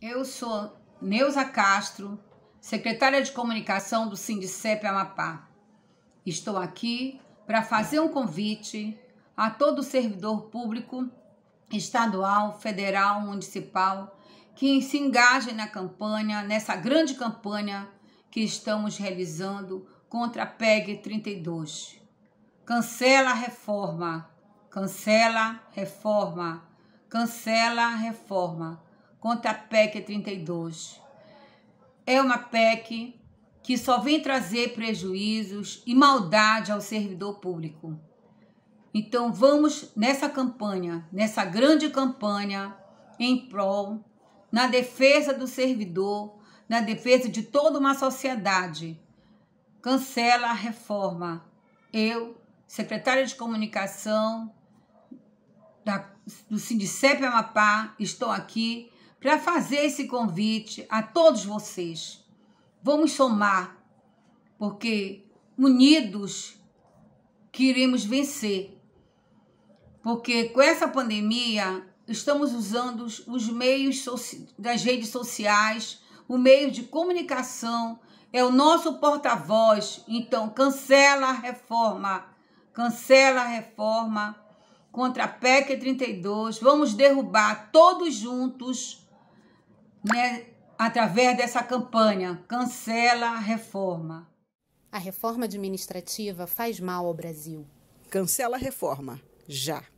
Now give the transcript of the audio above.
Eu sou Neuza Castro, secretária de comunicação do Sindicep Amapá. Estou aqui para fazer um convite a todo servidor público estadual, federal, municipal que se engajem na campanha, nessa grande campanha que estamos realizando contra a PEG 32. Cancela a reforma, cancela reforma, cancela reforma contra a PEC 32. É uma PEC que só vem trazer prejuízos e maldade ao servidor público. Então vamos nessa campanha, nessa grande campanha em prol, na defesa do servidor, na defesa de toda uma sociedade. Cancela a reforma. Eu, secretária de comunicação da, do Sindicep Amapá, estou aqui para fazer esse convite a todos vocês. Vamos somar, porque unidos queremos vencer. Porque com essa pandemia, estamos usando os meios das redes sociais, o meio de comunicação é o nosso porta-voz. Então, cancela a reforma. Cancela a reforma contra a PEC 32. Vamos derrubar todos juntos né, através dessa campanha Cancela a Reforma. A reforma administrativa faz mal ao Brasil. Cancela a reforma, já.